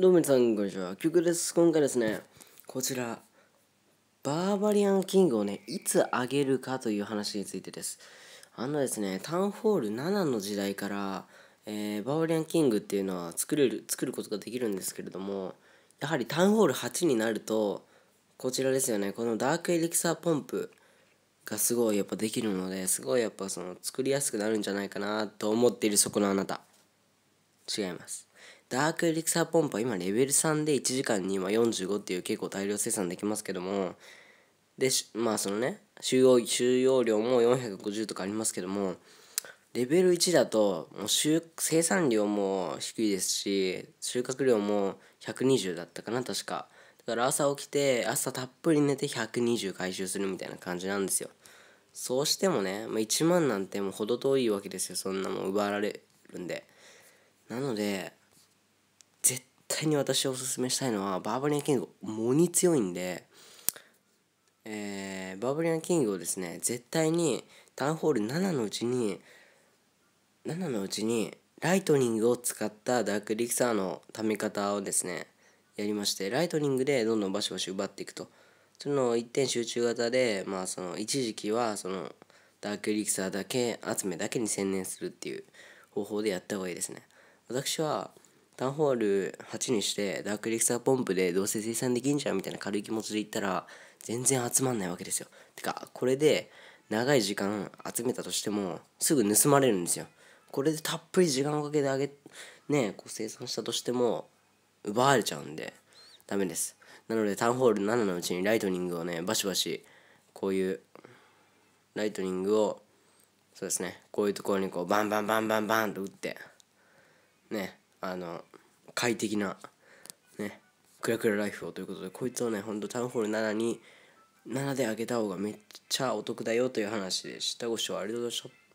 どうも皆さん、こんにちは。曲です。今回ですね、こちら、バーバリアンキングをね、いつ上げるかという話についてです。あのですね、タウンホール7の時代から、えー、バーバリアンキングっていうのは作れる、作ることができるんですけれども、やはりタウンホール8になると、こちらですよね、このダークエリクサーポンプがすごいやっぱできるので、すごいやっぱその作りやすくなるんじゃないかなと思っているそこのあなた。違います。ダークエリクサーポンプは今レベル3で1時間に今45っていう結構大量生産できますけどもでまあそのね収容収容量も450とかありますけどもレベル1だともう生産量も低いですし収穫量も120だったかな確かだから朝起きて朝たっぷり寝て120回収するみたいな感じなんですよそうしてもね、まあ、1万なんてもう程遠いわけですよそんなもん奪われるんでなので対に私おすすめしたいのはバーバリアンキングもに強いんで、えー、バーバリアンキングをですね絶対にタウンホール7のうちに7のうちにライトニングを使ったダークリクサーのため方をですねやりましてライトニングでどんどんバシバシ奪っていくとその一点集中型でまあその一時期はそのダークリクサーだけ集めだけに専念するっていう方法でやった方がいいですね私はンホール8にしてダークエレクサーポンプでどうせ生産できんじゃんみたいな軽い気持ちで言ったら全然集まんないわけですよ。てかこれで長い時間集めたとしてもすぐ盗まれるんですよ。これでたっぷり時間をかけてあげねこう生産したとしても奪われちゃうんでダメです。なのでタウンホール7のうちにライトニングをねバシバシこういうライトニングをそうですねこういうところにこうバンバンバンバンバンと打ってねあの快適なねクラクラライフをということでこいつをねほんとタウンホール7に7であげた方がめっちゃお得だよという話でしたご視聴ありがとうございました